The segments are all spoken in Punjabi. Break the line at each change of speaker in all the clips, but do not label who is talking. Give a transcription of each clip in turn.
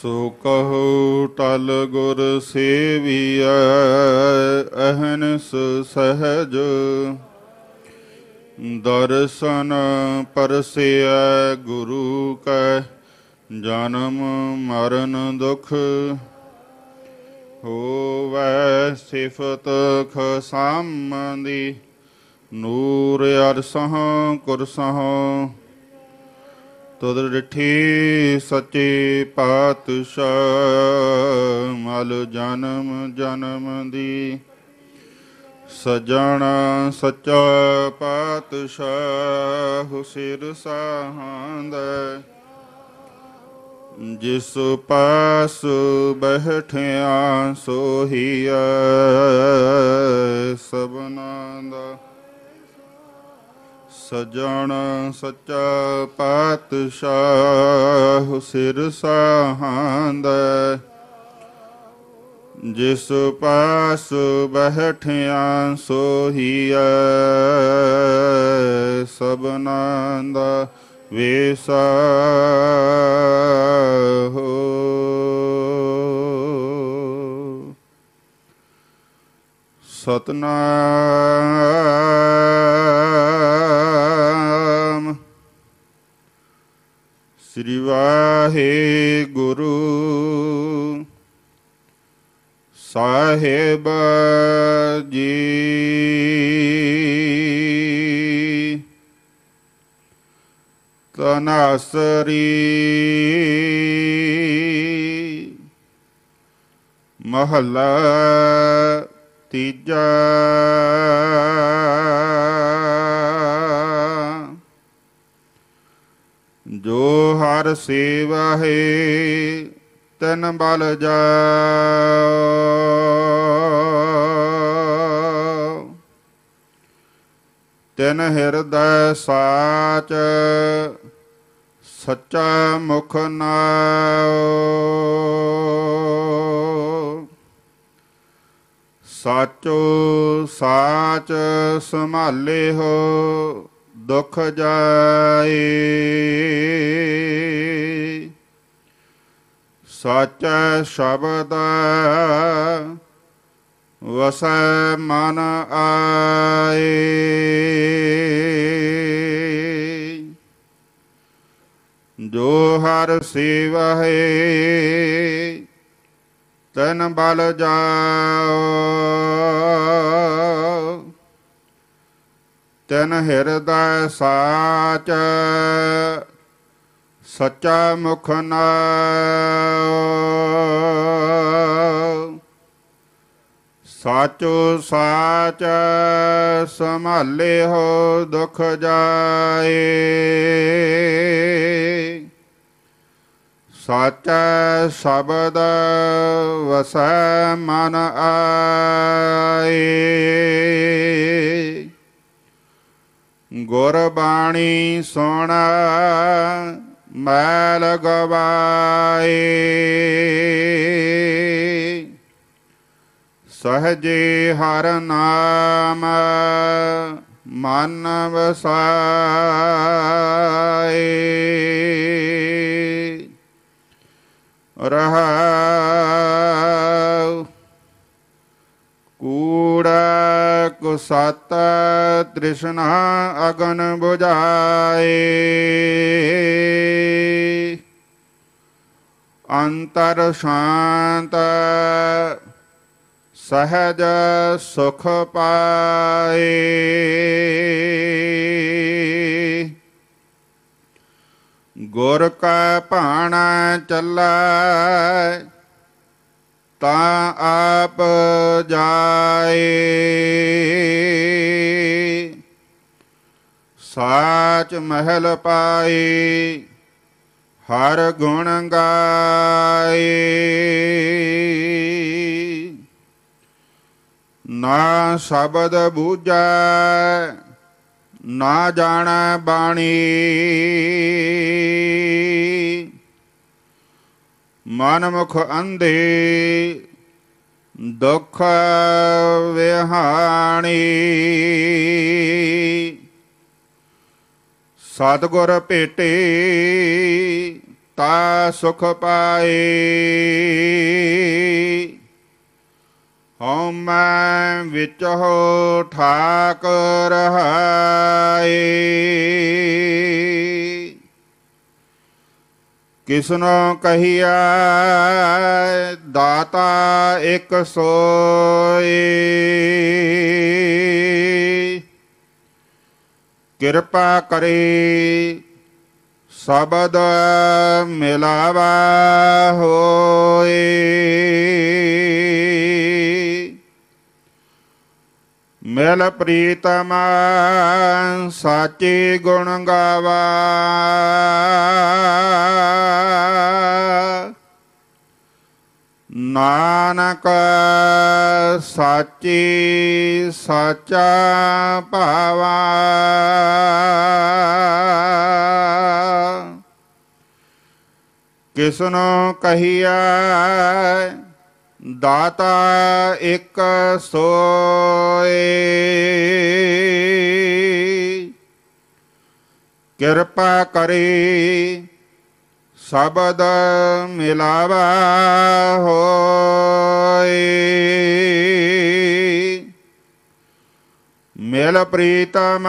ਸੋ ਕਹੋ ਟਲ ਗੁਰ ਸੇਵੀਐ ਅਹਨਸ ਸਹਜ ਦਰਸ਼ਨ ਪਰਸਿਐ ਗੁਰੂ ਕੈ ਜਨਮ ਮਰਨ ਦੁਖ ਹੋਵੈ ਸਿਫਤ ਖਸਾਮ ਦੀ ਨੂਰ ਅਰਸਹ ਕੁਰਸਹ ਤੁਧ ਰਠੀ ਸਚੇ ਪਾਤਸ਼ਾਹ ਮਲ ਜਨਮ ਜਨਮ ਦੀ ਸਜਣ ਸਚਾ ਪਾਤਸ਼ਾਹ ਸਿਰ ਸਾਹੰਦ ਜਿਸ ਪਾਸ ਬਹਿਠਿਆ ਸੋਹੀਐ ਸਭਨਾ ਦਾ ਸਜਣ ਸੱਚਾ ਪਾਤਸ਼ਾਹ ਸਿਰ ਸਾਹਾਂਦੈ ਜਿਸ ਪਾਸ ਬਹਿਠਿਆਂ ਸੋਹੀਐ ਸਭਨਾਂ ਦਾ ਵੇਸਾ ਸਤਨਾਮ ਸ੍ਰੀ ਗੁਰੂ ਸਾਹਿਬ ਜੀ ਤਨਸਰੀ ਮਹਲਾ ਤੀਜਾ ਹਰ ਸੇਵਹਿ ਤਨ ਬਲ ਜਾ ਤਨ ਹਿਰਦੈ ਸਾਚ ਸੱਚਾ ਮੁਖ ਨਾਉ ਸਾਚੋ ਸਾਚ ਸੰਭਾਲੇ ਹੋ ਦੁਖ ਜਾਏ ਸਚ ਸ਼ਬਦ ਵਸੈ ਮਨ ਆਏ ਜੋ ਹਰ ਸੇਵਹਿ ਤਨ ਬਲ ਜਾਓ ਤਿਨ ਹਿਰਦੈ ਸਾਚ ਸੱਚਾ ਮੁਖ ਨਾਉ ਸਾਚੋ ਸਾਚ ਸੰਭਾਲੇ ਹੋ ਦੁਖ ਜਾਏ ਸਾਚ ਸ਼ਬਦ ਵਸੈ ਮਨ ਆਏ ਗੁਰ ਬਾਣੀ ਸੁਣ ਮੈ ਗਵਾਏ ਸਹਜੇ ਹਰ ਨਾਮ ਮਨ ਵਸਾਏ ਰਹਾ ਕੂੜਾ ਕੁਸਤਾ ਤ੍ਰਿਸ਼ਨਾ ਅਗਨ ਬੁਝਾਏ ਅੰਤਰ ਸ਼ਾਂਤ ਸਹਜ ਸੁਖ ਪਾਏ ਗੁਰ ਕਾ ਭਾਣਾ ਚੱਲੈ ਤਾਂ ਆਪ ਜਾਏ ਸਾਚ ਮਹਿਲ ਪਾਈ ਹਰ ਗੁਣ ਗਾਏ ਨਾ ਸ਼ਬਦ ਬੂਝੈ ਨਾ ਜਾਣੈ ਬਾਣੀ ਮਨ ਮੁਖ ਅੰਧੇ ਦੁਖ ਵਿਹਾਣੀ ਸਤਗੁਰ ਭੇਟੇ ਤਾ ਸੁਖ ਪਾਏ ਹਮੈ ਵਿੱਚ ਹੋ ਠਾਕ ਰਹਾਏ ਕਿਸਨੋ ਕਹੀਆ ਦਾਤਾ ਇੱਕ ਸੋਏ ਕਿਰਪਾ ਕਰੇ ਸਬਦ ਮਿਲਾਵਾ ਹੋਏ ਮਿਲ ਪ੍ਰੀਤਮ ਸਾਚੇ ਗੁਣ ਗਾਵਾ ਨਾਨਕ ਸਾਚੀ ਸਾਚਾ ਭਾਵਾ ਕਿਸਨੋ ਕਹੀਐ ਦਾਤਾ ਇੱਕ ਸੋਏ ਕਿਰਪਾ ਕਰੇ ਸ਼ਬਦ ਮਿਲਾਵਾ ਹੋਏ ਮੇਲ ਪ੍ਰੀਤਮ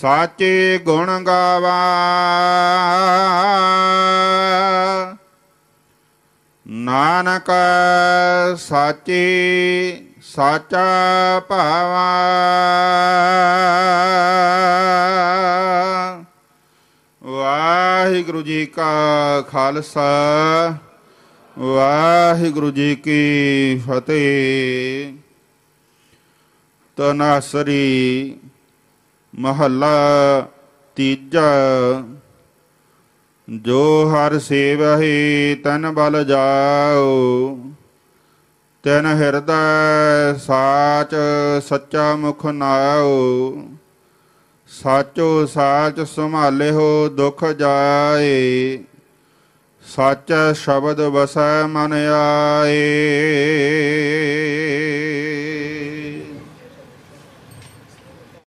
ਸਾਚੇ ਗੁਣ ਗਾਵਾ ਨਾਨਕ ਸਾਚੇ ਸਾਚਾ ਭਾਵਾ ਵਾਹਿਗੁਰੂ ਜੀ ਕਾ ਖਾਲਸਾ ਵਾਹਿਗੁਰੂ ਜੀ ਕੀ ਫਤਿਹ ਤਨਾਸਰੀ ਮਹੱਲਾ ਤੀਜਾ ਜੋ ਹਰ ਸੇਵਹਿ ਤਨ ਬਲ ਜਾਓ ਤਨ ਹਿਰਦੈ ਸਾਚ ਸੱਚਾ ਮੁਖ ਨਾਓ ਸਾਚੋ ਸਾਚ ਸੰਭਾਲਿਓ ਦੁਖ ਜਾਏ ਸਾਚ ਸ਼ਬਦ ਵਸੈ ਮਨ ਆਏ